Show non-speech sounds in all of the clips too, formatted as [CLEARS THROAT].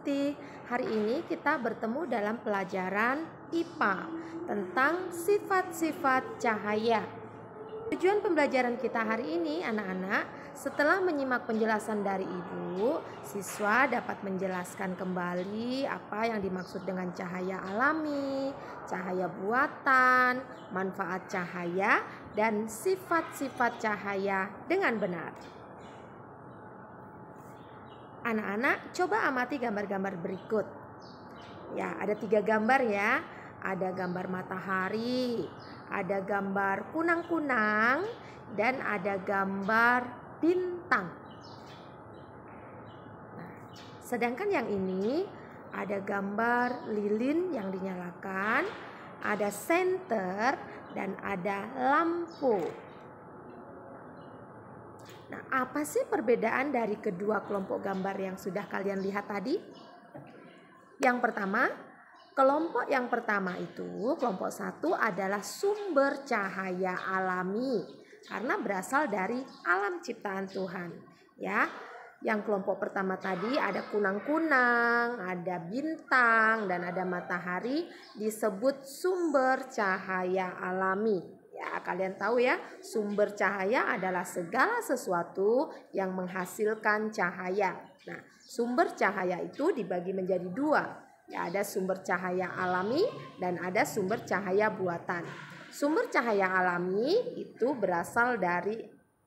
Siti. Hari ini kita bertemu dalam pelajaran IPA tentang sifat-sifat cahaya. Tujuan pembelajaran kita hari ini, anak-anak, setelah menyimak penjelasan dari ibu, siswa dapat menjelaskan kembali apa yang dimaksud dengan cahaya alami, cahaya buatan, manfaat cahaya, dan sifat-sifat cahaya dengan benar. Anak-anak coba amati gambar-gambar berikut. Ya, ada tiga gambar ya. Ada gambar matahari, ada gambar kunang-kunang, dan ada gambar bintang. sedangkan yang ini ada gambar lilin yang dinyalakan, ada senter, dan ada lampu. Nah, apa sih perbedaan dari kedua kelompok gambar yang sudah kalian lihat tadi? Yang pertama, kelompok yang pertama itu, kelompok satu adalah sumber cahaya alami karena berasal dari alam ciptaan Tuhan, ya. Yang kelompok pertama tadi ada kunang-kunang, ada bintang, dan ada matahari disebut sumber cahaya alami. Ya, kalian tahu ya, sumber cahaya adalah segala sesuatu yang menghasilkan cahaya. Nah, sumber cahaya itu dibagi menjadi dua. Ya, ada sumber cahaya alami dan ada sumber cahaya buatan. Sumber cahaya alami itu berasal dari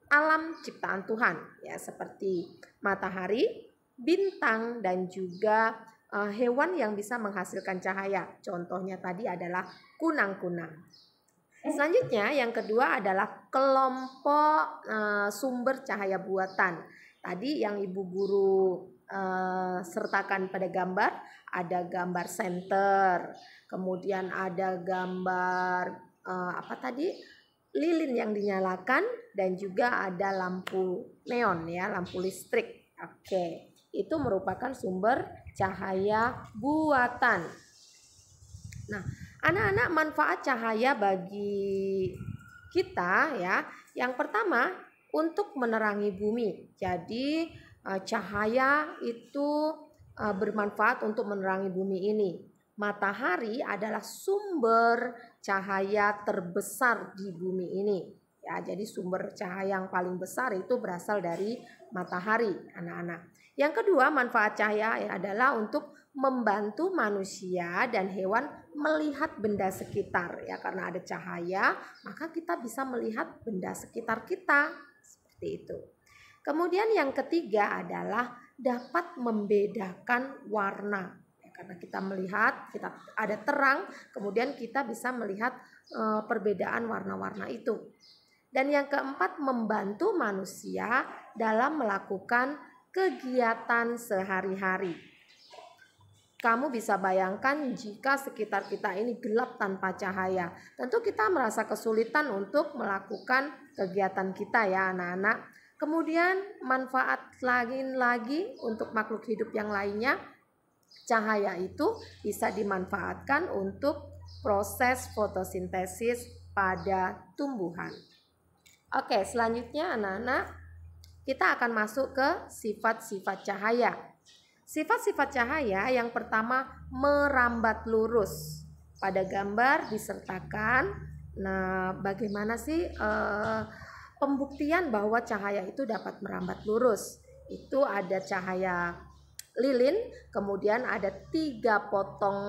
alam ciptaan Tuhan, ya seperti matahari, bintang dan juga eh, hewan yang bisa menghasilkan cahaya. Contohnya tadi adalah kunang-kunang. Selanjutnya yang kedua adalah kelompok e, sumber cahaya buatan. Tadi yang Ibu guru e, sertakan pada gambar ada gambar center, kemudian ada gambar e, apa tadi? lilin yang dinyalakan dan juga ada lampu neon ya, lampu listrik. Oke. Itu merupakan sumber cahaya buatan. Nah, Anak-anak manfaat cahaya bagi kita ya. Yang pertama untuk menerangi bumi. Jadi eh, cahaya itu eh, bermanfaat untuk menerangi bumi ini. Matahari adalah sumber cahaya terbesar di bumi ini. Ya, jadi sumber cahaya yang paling besar itu berasal dari matahari, anak-anak. Yang kedua, manfaat cahaya adalah untuk membantu manusia dan hewan melihat benda sekitar ya karena ada cahaya maka kita bisa melihat benda sekitar kita seperti itu. Kemudian yang ketiga adalah dapat membedakan warna ya, karena kita melihat kita ada terang kemudian kita bisa melihat e, perbedaan warna-warna itu. Dan yang keempat membantu manusia dalam melakukan kegiatan sehari-hari kamu bisa bayangkan jika sekitar kita ini gelap tanpa cahaya. Tentu kita merasa kesulitan untuk melakukan kegiatan kita ya anak-anak. Kemudian manfaat lain lagi untuk makhluk hidup yang lainnya. Cahaya itu bisa dimanfaatkan untuk proses fotosintesis pada tumbuhan. Oke, selanjutnya anak-anak kita akan masuk ke sifat-sifat cahaya. Sifat-sifat cahaya yang pertama merambat lurus. Pada gambar disertakan nah bagaimana sih eh, pembuktian bahwa cahaya itu dapat merambat lurus. Itu ada cahaya lilin, kemudian ada tiga potong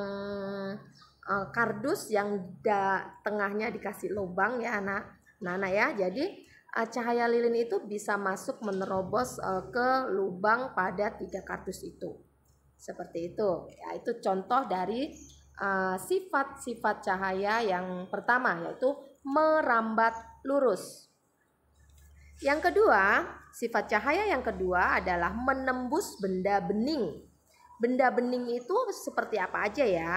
eh, kardus yang da, tengahnya dikasih lubang ya anak. Nana nah, ya. Jadi uh, cahaya lilin itu bisa masuk menerobos eh, ke lubang pada tiga kardus itu. Seperti itu. Ya, itu contoh dari eh, sifat-sifat uh, sifat -sifat cahaya yang pertama yaitu merambat lurus. Yang kedua, sifat cahaya yang kedua adalah menembus benda bening. Benda bening itu seperti apa aja ya?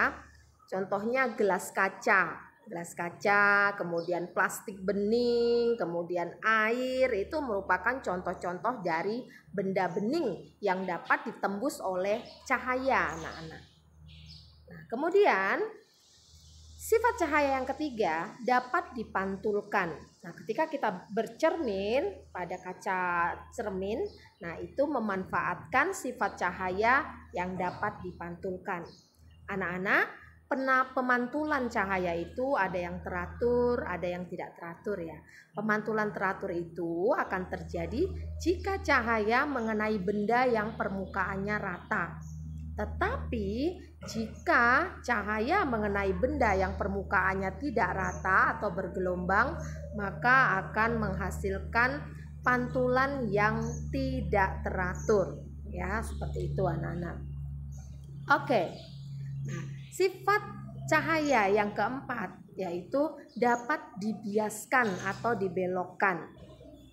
Contohnya gelas kaca, gelas kaca, kemudian plastik bening, kemudian air itu merupakan contoh-contoh dari benda bening yang dapat ditembus oleh cahaya anak-anak. Nah, kemudian Sifat cahaya yang ketiga dapat dipantulkan. Nah, ketika kita bercermin pada kaca cermin, nah itu memanfaatkan sifat cahaya yang dapat dipantulkan. Anak-anak pemantulan cahaya itu ada yang teratur, ada yang tidak teratur ya. Pemantulan teratur itu akan terjadi jika cahaya mengenai benda yang permukaannya rata. Tetapi jika cahaya mengenai benda yang permukaannya tidak rata atau bergelombang, maka akan menghasilkan pantulan yang tidak teratur. Ya, seperti itu anak-anak. Oke. Okay. Nah, sifat cahaya yang keempat yaitu dapat dibiaskan atau dibelokkan.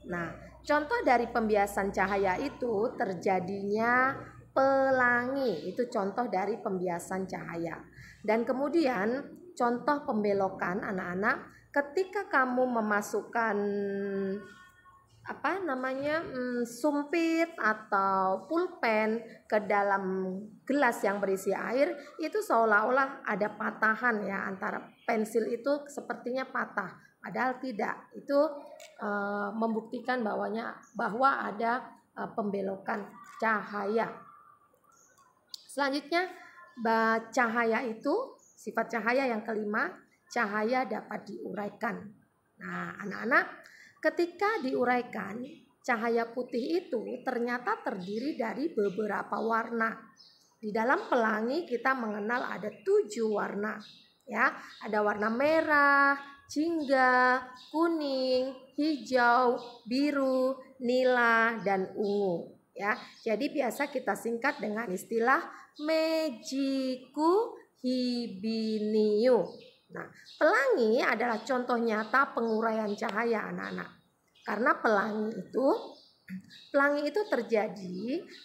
Nah, contoh dari pembiasan cahaya itu terjadinya pelangi. Itu contoh dari pembiasan cahaya. Dan kemudian contoh pembelokan anak-anak ketika kamu memasukkan apa namanya hmm, sumpit atau pulpen ke dalam gelas yang berisi air itu seolah-olah ada patahan ya antara pensil itu sepertinya patah padahal tidak itu e, membuktikan bahwanya bahwa ada e, pembelokan cahaya selanjutnya cahaya itu sifat cahaya yang kelima cahaya dapat diuraikan nah anak-anak Ketika diuraikan, cahaya putih itu ternyata terdiri dari beberapa warna. Di dalam pelangi kita mengenal ada tujuh warna. Ya, ada warna merah, jingga, kuning, hijau, biru, nila, dan ungu. Ya, jadi biasa kita singkat dengan istilah mejiku Hibiniu. Nah, pelangi adalah contoh nyata penguraian cahaya anak-anak. Karena pelangi itu pelangi itu terjadi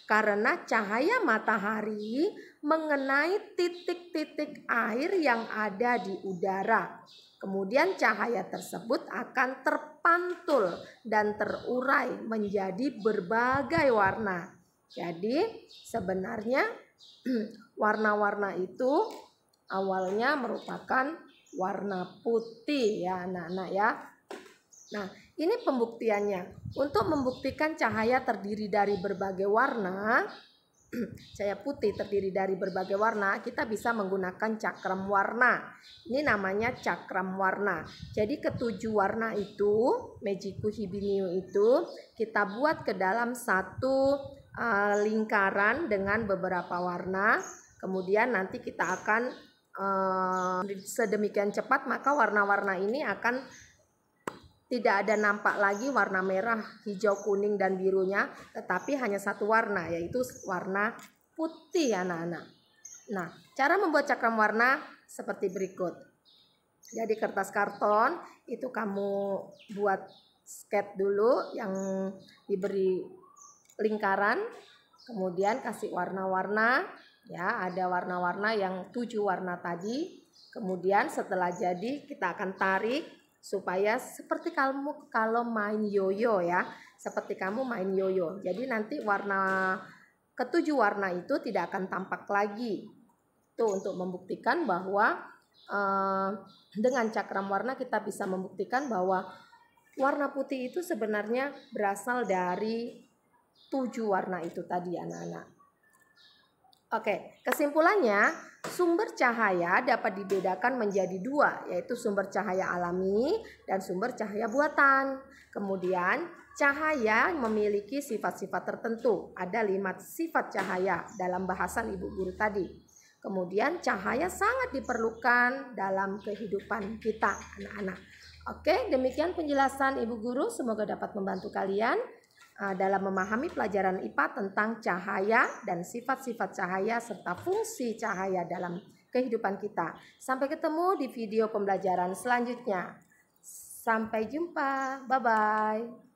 karena cahaya matahari mengenai titik-titik air yang ada di udara. Kemudian cahaya tersebut akan terpantul dan terurai menjadi berbagai warna. Jadi sebenarnya [CLEARS THROAT] warna-warna itu awalnya merupakan warna putih ya anak-anak ya. Nah, ini pembuktiannya. Untuk membuktikan cahaya terdiri dari berbagai warna, [CLEARS THROAT] cahaya putih terdiri dari berbagai warna, kita bisa menggunakan cakram warna. Ini namanya cakram warna. Jadi ketujuh warna itu, Mejiku Hibiniu itu, kita buat ke dalam satu eh, lingkaran dengan beberapa warna. Kemudian nanti kita akan uh, sedemikian cepat maka warna-warna ini akan tidak ada nampak lagi warna merah, hijau, kuning, dan birunya, tetapi hanya satu warna, yaitu warna putih anak-anak. Nah, cara membuat cakram warna seperti berikut. Jadi kertas karton itu kamu buat sket dulu yang diberi lingkaran, kemudian kasih warna-warna, Ya, ada warna-warna yang tujuh warna tadi. Kemudian setelah jadi kita akan tarik supaya seperti kamu kalau main yoyo ya, seperti kamu main yoyo. Jadi nanti warna ketujuh warna itu tidak akan tampak lagi. Itu untuk membuktikan bahwa eh, dengan cakram warna kita bisa membuktikan bahwa warna putih itu sebenarnya berasal dari tujuh warna itu tadi anak-anak. Oke, kesimpulannya sumber cahaya dapat dibedakan menjadi dua, yaitu sumber cahaya alami dan sumber cahaya buatan. Kemudian cahaya memiliki sifat-sifat tertentu. Ada lima sifat cahaya dalam bahasan ibu guru tadi. Kemudian cahaya sangat diperlukan dalam kehidupan kita anak-anak. Oke, demikian penjelasan ibu guru. Semoga dapat membantu kalian. Eh, dalam memahami pelajaran IPA tentang cahaya dan sifat-sifat cahaya serta fungsi cahaya dalam kehidupan kita. Sampai ketemu di video pembelajaran selanjutnya. Sampai jumpa. Bye bye.